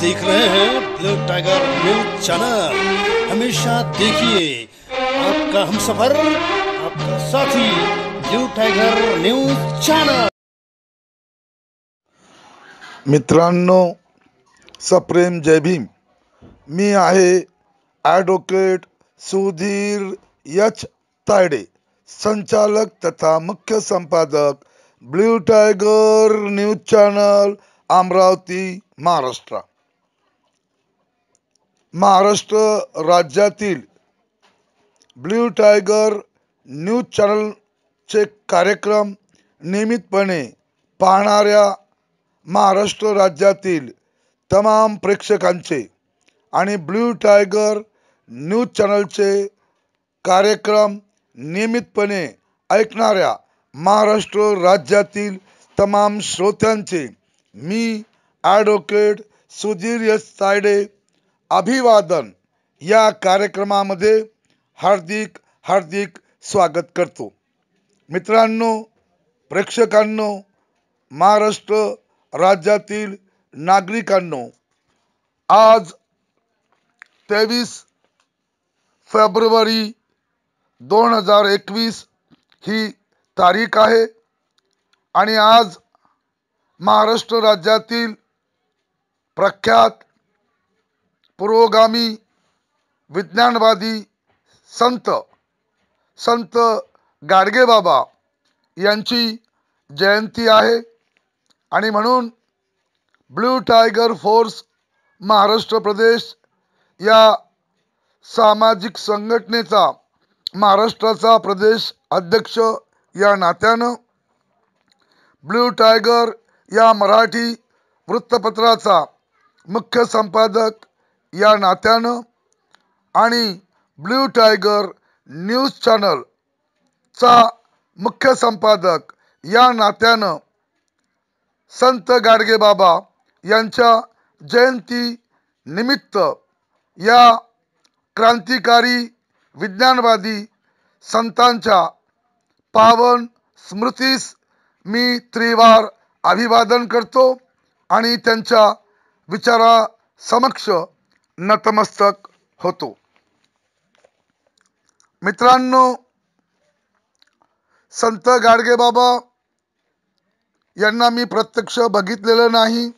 देख रहे हैं ब्लू टाइगर न्यूज चैनल हमेशा देखिए आपका हम सफर आपका साथी ब्लू टाइगर न्यूज चैनल मित्रांनो सप्रेम जय भीम मी आहे ॲडव्होकेट सुधीर यच तायडे संचालक तथा मुख्य संपादक Blue Tiger news channel Amravati Maharashtra Maharashtra राज्यातील ब्ल्यू टायगर न्यूज चॅनलचे कार्यक्रम नियमितपणे पाहणाऱ्या महाराष्ट्र राज्यातील तमाम प्रेक्षकांचे आणि ब्ल्यू टायगर न्यूज चॅनलचे कार्यक्रम नियमितपणे ऐकणाऱ्या महाराष्ट्र राज्यातील तमाम श्रोत्यांचे मी ॲडव्होकेट सुधीर यस तायडे अभिवादन या कार्यक्रमामध्ये हार्दिक हार्दिक स्वागत करतो मित्रांनो प्रेक्षकांनो महाराष्ट्र राज्यातील नागरिकांनो आज तेवीस फेब्रुवारी दोन हजार एकवीस ही तारीख आहे आणि आज महाराष्ट्र राज्यातील प्रख्यात पुरोगामी विज्ञानवादी संत संत गाडगेबाबा यांची जयंती आहे आणि म्हणून ब्लू टायगर फोर्स महाराष्ट्र प्रदेश या सामाजिक संघटनेचा महाराष्ट्राचा प्रदेश अध्यक्ष या नात्यानं ब्लू टायगर या मराठी वृत्तपत्राचा मुख्य संपादक या नात्यानं आणि ब्ल्यू टायगर न्यूज चॅनलचा मुख्य संपादक या नात्यानं संत गाडगेबाबा यांच्या जयंती निमित्त या क्रांतिकारी विज्ञानवादी संतांच्या पावन स्मृतीस मी त्रिवार अभिवादन करतो आणि त्यांच्या विचारासमक्ष नतमस्तक होतो मित्रांनो संत गाडगे बाबा यांना मी प्रत्यक्ष बघितलेलं नाही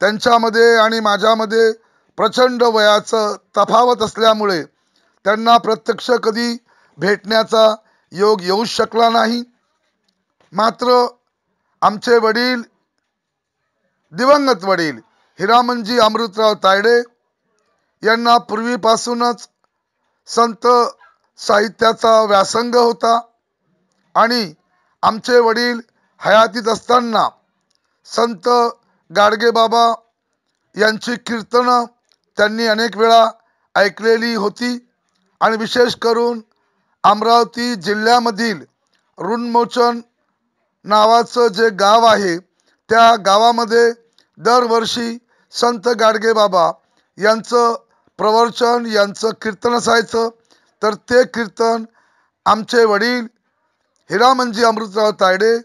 त्यांच्यामध्ये आणि माझ्यामध्ये प्रचंड वयाचं तफावत असल्यामुळे त्यांना प्रत्यक्ष कधी भेटण्याचा योग येऊ शकला नाही मात्र आमचे वडील दिवंगत वडील हिरामनजी अमृतराव तायडे यांना पूर्वीपासूनच संत साहित्याचा व्यासंग होता आणि आमचे वडील हयातीत असताना संत गाडगेबाबा यांची कीर्तनं त्यांनी अनेक वेळा ऐकलेली होती आणि विशेष करून अमरावती जिल्ह्यामधील ऋणमोचन नावाचं जे गाव आहे त्या गावामध्ये दरवर्षी संत गाडगे बाबा यांचं प्रवचन यांचं कीर्तन असायचं तर ते कीर्तन आमचे वडील हिरामनजी अमृतराव तायडे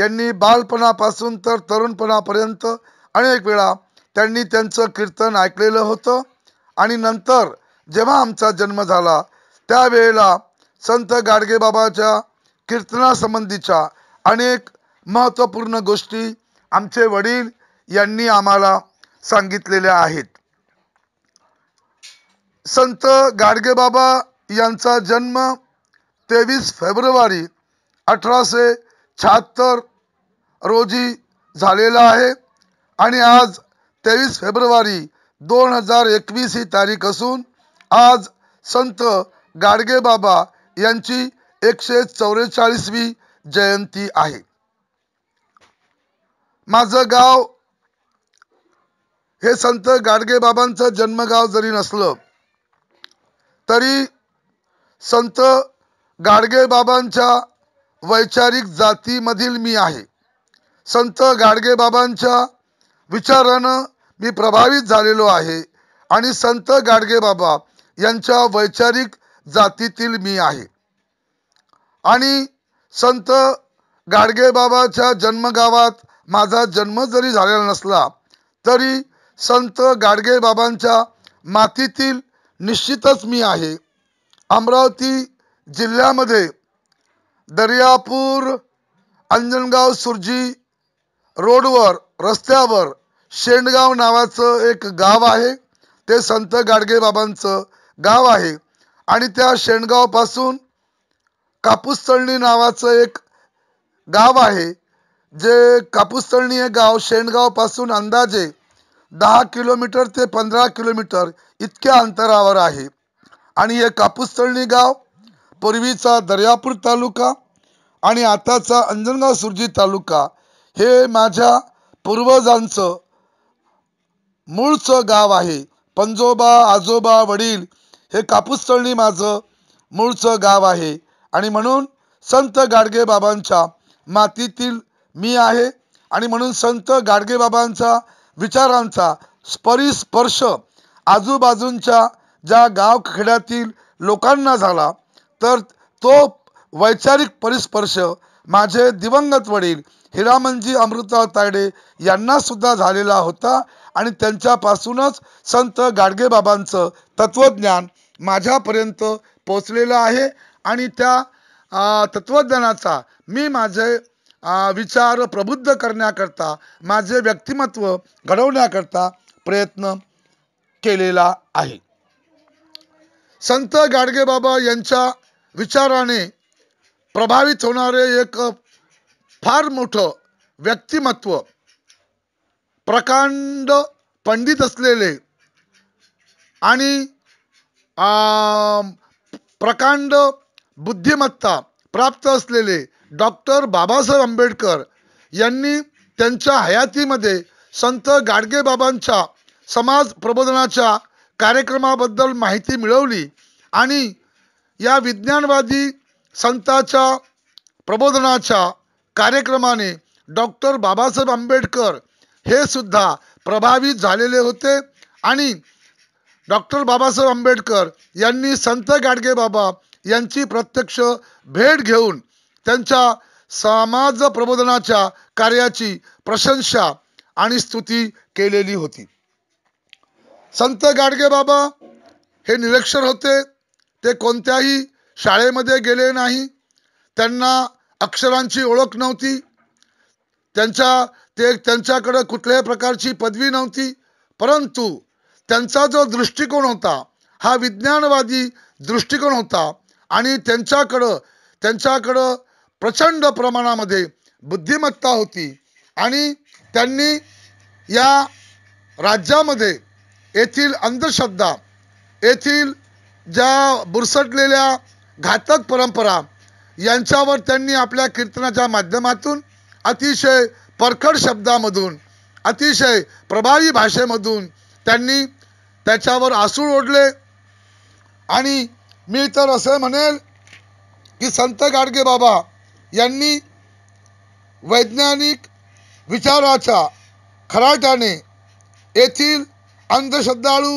यांनी बालपणापासून तर तरुणपणापर्यंत अनेक वेळा त्यांनी त्यांचं कीर्तन ऐकलेलं होतं आणि नंतर जेव्हा आमचा जन्म झाला त्यावेळेला संत गाडगेबाबाच्या कीर्तनासंबंधीच्या अनेक महत्त्वपूर्ण गोष्टी आमचे वडील यांनी आम्हाला सांगितलेल्या आहेत संत गाडगेबाबा यांचा जन्म तेवीस फेब्रुवारी अठराशे शहात्तर रोजी झालेला आहे आणि आज तेवीस फेब्रुवारी दोन हजार एकवीस ही तारीख असून आज संत गाडगेबाबा यांची एकशे चौवेचाळीसवी जयंती आहे माझं गाव हे संत गाडगेबाबांचं जन्मगाव जरी नसलं तरी संत गाडगेबाबांच्या वैचारिक जातीमधील मी आहे संत गाडगेबाबांच्या विचारानं मी प्रभावित झालेलो आहे आणि संत गाडगेबाबा यांच्या वैचारिक जातीतील मी आहे आणि संत बाबाच्या जन्मगावात माझा जन्म जरी झालेला नसला तरी संत गाडगे बाबांच्या मातीतील निश्चितच मी आहे अमरावती जिल्ह्यामध्ये दर्यापूर अंजनगाव सुरजी रोडवर रस्त्यावर शेंडगाव नावाचं एक गाव आहे ते संत गाडगे बाबांचं गाव आहे आणि त्या शेणगावपासून कापूसतळणी नावाचं एक गाव आहे जे कापूसतळणी हे गाव शेणगावपासून अंदाजे दहा किलोमीटर ते पंधरा किलोमीटर इतक्या अंतरावर आहे आणि हे कापूसतळणी गाव पूर्वीचा दर्यापूर तालुका आणि आताचा अंजनगाव सुरजी तालुका हे माझ्या पूर्वजांचं मूळचं गाव आहे पंजोबा आजोबा वडील हे कापूसतळणी माझं मूळचं गाव आहे आणि म्हणून संत गाडगेबाबांच्या मातीतील मी आहे आणि म्हणून संत गाडगेबाबांचा विचारांचा स्परिस्पर्श आजूबाजूंच्या ज्या गावखेड्यातील लोकांना झाला तर तो वैचारिक परिस्पर्श माझे दिवंगत वडील हिरामनजी अमृता तायडे यांना सुद्धा झालेला होता आणि त्यांच्यापासूनच संत गाडगेबाबांचं तत्त्वज्ञान माझ्यापर्यंत पोचलेलं आहे आणि त्या तत्त्वज्ञानाचा मी माझे विचार प्रबुद्ध करण्याकरता माझे व्यक्तिमत्व घडवण्याकरता प्रयत्न केलेला आहे संत गाडगेबाबा यांच्या विचाराने प्रभावित होणारे एक फार मोठं व्यक्तिमत्व प्रकांड पंडित असलेले आणि प्रकांड बुद्धिमत्ता प्राप्त असलेले डॉक्टर बाबासाहेब आंबेडकर यांनी त्यांच्या हयातीमध्ये संत गाडगेबाबांच्या समाज प्रबोधनाच्या कार्यक्रमाबद्दल माहिती मिळवली आणि या विज्ञानवादी संतांच्या प्रबोधनाच्या कार्यक्रमाने डॉक्टर बाबासाहेब आंबेडकर हे सुद्धा प्रभावित झालेले होते आणि डॉक्टर बाबासाहेब आंबेडकर यांनी संत गाडगेबाबा यांची प्रत्यक्ष भेट घेऊन त्यांच्या समाज प्रबोधनाच्या कार्याची प्रशंसा आणि स्तुती केलेली होती संत गाडगे बाबा हे निरक्षर होते ते कोणत्याही शाळेमध्ये गेले नाही त्यांना अक्षरांची ओळख नव्हती त्यांच्या ते त्यांच्याकडं कुठल्याही प्रकारची पदवी नव्हती परंतु त्यांचा जो दृष्टिकोन होता हा विज्ञानवादी दृष्टिकोन होता आणि त्यांच्याकडं त्यांच्याकडं प्रचंड प्रमाणामध्ये बुद्धिमत्ता होती आणि त्यांनी या राज्यामध्ये येथील अंधश्रद्धा येथील ज्या बुरसटलेल्या घातक परंपरा यांच्यावर त्यांनी आपल्या कीर्तनाच्या माध्यमातून अतिशय परखड शब्दामधून अतिशय प्रभावी भाषेमधून त्यांनी त्याच्यावर आसूळ ओढले आणि मी तर असं म्हणेल की संत गाडगे बाबा यांनी वैज्ञानिक विचाराच्या खराट्याने येथील अंधश्रद्धाळू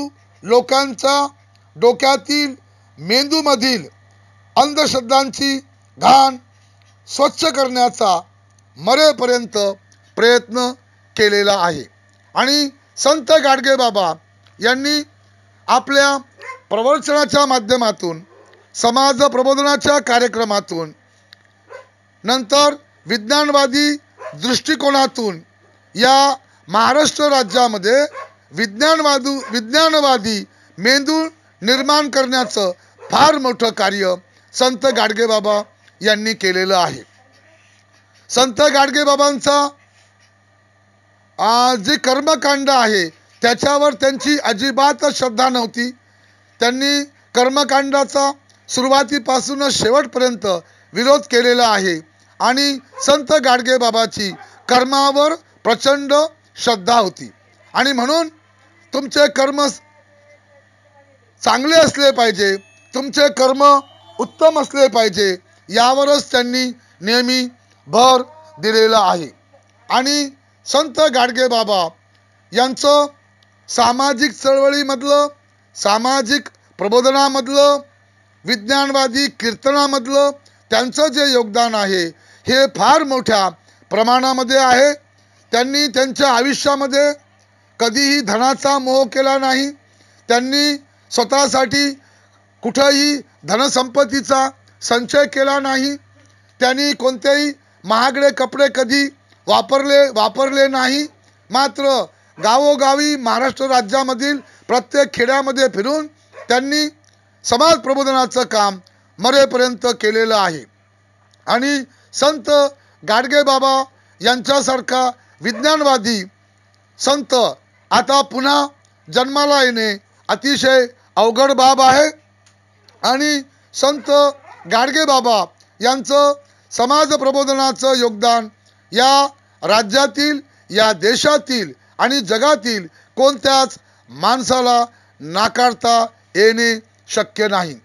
लोकांचा डोक्यातील मेंदूमधील अंधश्रद्धांची घाण स्वच्छ करण्याचा मरेपर्यंत प्रयत्न केलेला आहे आणि संत गाडगे बाबा यांनी आपल्या प्रवचनाच्या माध्यमातून समाज प्रबोधनाच्या कार्यक्रमातून नंतर विज्ञानवादी दृष्टिकोनातून या महाराष्ट्र राज्यामध्ये विज्ञानवादू विज्ञानवादी मेंदू निर्माण करण्याचं फार मोठं कार्य संत गाडगेबाबा यांनी केलेलं आहे संत गाडगेबाबांचा जे कर्मकांड आहे त्याच्यावर त्यांची अजिबात श्रद्धा नव्हती त्यांनी कर्मकांडाचा सुरुवातीपासूनच शेवटपर्यंत विरोध केलेला आहे आणि संत गाडगेबाबाची कर्मावर प्रचंड श्रद्धा होती आणि म्हणून तुमचे कर्म चांगले असले पाहिजे तुमचे कर्म उत्तम असले पाहिजे यावरच त्यांनी नेहमी भर दिलेला आहे आणि संत गाडगेबाबा यांचं सामाजिक चळवळीमधलं सामाजिक प्रबोधनामधलं विज्ञानवादी कीर्तनामधलं त्यांचं जे योगदान आहे हे फार मोठ्या प्रमाणामध्ये आहे त्यांनी त्यांच्या आयुष्यामध्ये कधीही धनाचा मोह केला नाही त्यांनी स्वतःसाठी कुठंही धनसंपत्तीचा संचय केला नाही त्यांनी कोणतेही महागडे कपडे कधी वापरले वापरले नाही मात्र गावोगावी महाराष्ट्र राज्यामधील प्रत्येक खेड्यामध्ये फिरून त्यांनी समाज प्रबोधनाचं काम मरेपर्यंत केलेलं आहे आणि संत गाडगे बाबा यांच्यासारखा विज्ञानवादी संत आता पुन्हा जन्माला येणे अतिशय अवघड बाब आहे आणि संत गाडगे बाबा यांचं समाज प्रबोधनाचं योगदान या राज्यातील या देशातील आणि जगातील कोणत्याच माणसाला नाकारता येणे शक्य नाही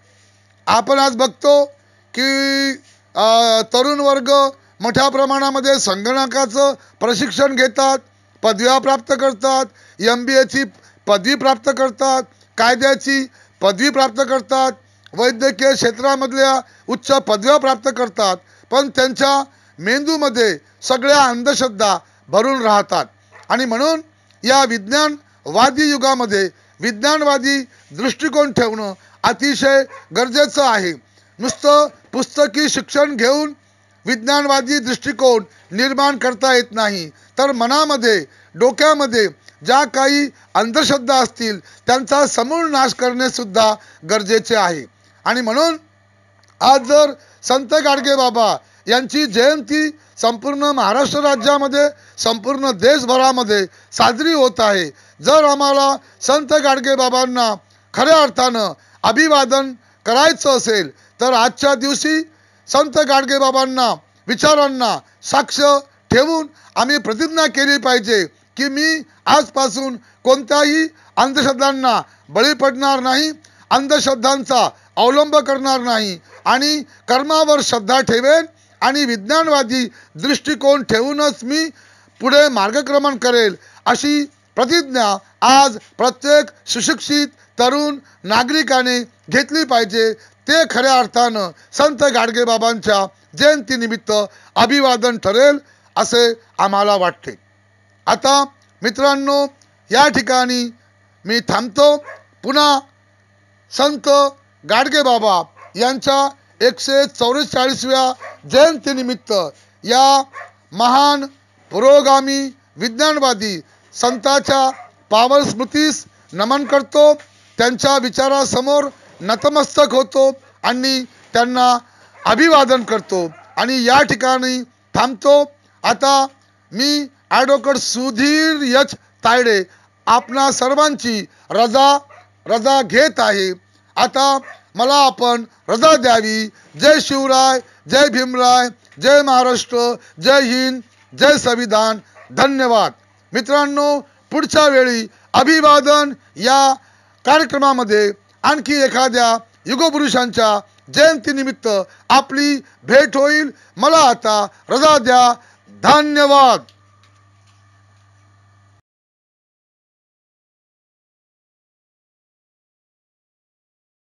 आपण आज बघतो की तरुण वर्ग मोठ्या प्रमाणामध्ये संगणकाचं प्रशिक्षण घेतात पदव्या प्राप्त करतात एम बी एची पदवी प्राप्त करतात कायद्याची पदवी प्राप्त करतात वैद्यकीय क्षेत्रामधल्या उच्च पदव्या प्राप्त करतात पण त्यांच्या मेंदूमध्ये सगळ्या अंधश्रद्धा भरून राहतात आणि म्हणून या विज्ञान युगामध्ये विज्ञानवादी दृष्टिकोन ठेवणं अतिशय गरजेचं आहे नुसतं पुस्तकी शिक्षण घेऊन विज्ञानवादी दृष्टिकोन निर्माण करता येत नाही तर मनामध्ये डोक्यामध्ये ज्या काही अंधश्रद्धा असतील त्यांचा समूळ नाश करणे सुद्धा गरजेचे आहे आणि म्हणून आज जर संत गाडगे बाबा यांची जयंती संपूर्ण महाराष्ट्र राज्यामध्ये संपूर्ण देशभरामध्ये साजरी होत आहे जर आम्हाला संत गाडगे बाबांना खऱ्या अर्थानं अभिवादन करायचं असेल तर आजच्या दिवशी संत गाडगे बाबांना विचारांना साक्ष ठेवून आम्ही प्रतिज्ञा केली पाहिजे की मी आजपासून कोणत्याही अंधश्रद्धांना बळी पडणार नाही अंधश्रद्धांचा अवलंब करणार नाही आणि कर्मावर श्रद्धा ठेवेन आणि विज्ञानवादी दृष्टिकोन ठेवूनच मी पुढे मार्गक्रमण करेल अशी प्रतिज्ञा आज प्रत्येक सुशिक्षित तरुण नागरिकाने घेतली पाहिजे ते खऱ्या अर्थानं संत गाडगेबाबांच्या जयंतीनिमित्त अभिवादन ठरेल असे आम्हाला वाटते आता मित्रांनो या ठिकाणी मी थांबतो पुन्हा संत गाडगेबाबा यांच्या एकशे चौवेचाळीसव्या जयंतीनिमित्त या महान पुरोगामी विज्ञानवादी संताच्या पावन स्मृतीस नमन करतो त्यांच्या विचारासमोर नतमस्तक होतो आणि त्यांना अभिवादन करतो आणि या ठिकाणी थांबतो आता मी ॲडव्होकेट सुधीर यच तायडे आपणा सर्वांची रजा रजा घेत आहे आता मला आपण रजा द्यावी जय शिवराय जय भीमराय जय महाराष्ट्र जय हिंद जय संविधान धन्यवाद मित्रांनो पुढच्या वेळी अभिवादन या कार्यक्रमामध्ये आणखी एखाद्या युगपुरुषांच्या जयंतीनिमित्त आपली भेट होईल मला आता रजा द्या धन्यवाद